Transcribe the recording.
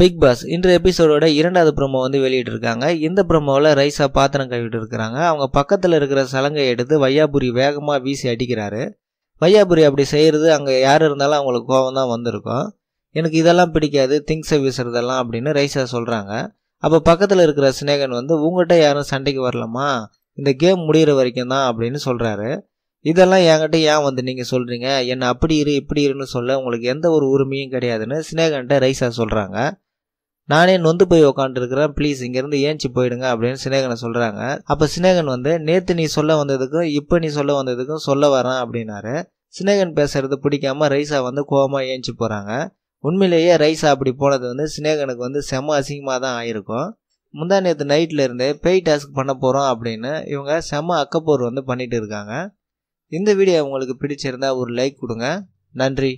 big pass இன்று எபிசோடோட இரண்டாவது ப்ரொமோ வந்து வெளியிட்டிருக்காங்க இந்த ப்ரொமோவில் ரைஸாக பாத்திரம் கழுவிட்டு இருக்கிறாங்க அவங்க பக்கத்தில் இருக்கிற சலங்கை எடுத்து வையாபுரி வேகமாக வீசி அடிக்கிறாரு வையாபுரி அப்படி செய்கிறது அங்கே யார் இருந்தாலும் அவங்களுக்கு கோபம் தான் வந்திருக்கும் எனக்கு இதெல்லாம் பிடிக்காது திங்ஸை வீசுறதெல்லாம் அப்படின்னு ரைஸா சொல்கிறாங்க அப்போ பக்கத்தில் இருக்கிற சினேகன் வந்து உங்கள்கிட்ட யாரும் சண்டைக்கு வரலாமா இந்த கேம் முடிகிற வரைக்கும் தான் அப்படின்னு சொல்கிறாரு இதெல்லாம் என்கிட்ட ஏன் வந்து நீங்கள் சொல்கிறீங்க என்னை அப்படி இரு இப்படி இருன்னு சொல்ல உங்களுக்கு எந்த ஒரு உரிமையும் கிடையாதுன்னு சினேகன்ட்ட ரைஸா சொல்கிறாங்க நானே நொந்து போய் உக்காந்துருக்கிறேன் ப்ளீஸ் இங்கேருந்து ஏஞ்சி போயிடுங்க அப்படின்னு சினேகனை சொல்கிறாங்க அப்போ சினேகன் வந்து நேற்று நீ சொல்ல வந்ததுக்கும் இப்போ நீ சொல்ல வந்ததுக்கும் சொல்ல வரேன் அப்படின்னாரு சினேகன் பேசுறது பிடிக்காம ரைசா வந்து கோபமாக ஏஞ்சி போகிறாங்க உண்மையிலேயே ரைசா அப்படி போனது வந்து சினேகனுக்கு வந்து செம அசிங்கமாக தான் ஆயிருக்கும் முந்தா நேற்று நைட்டில் இருந்து பெய் டாஸ்க் பண்ண போகிறோம் அப்படின்னு இவங்க செம அக்கப்போர் வந்து பண்ணிகிட்டு இருக்காங்க இந்த வீடியோ உங்களுக்கு பிடிச்சிருந்தா ஒரு லைக் கொடுங்க நன்றி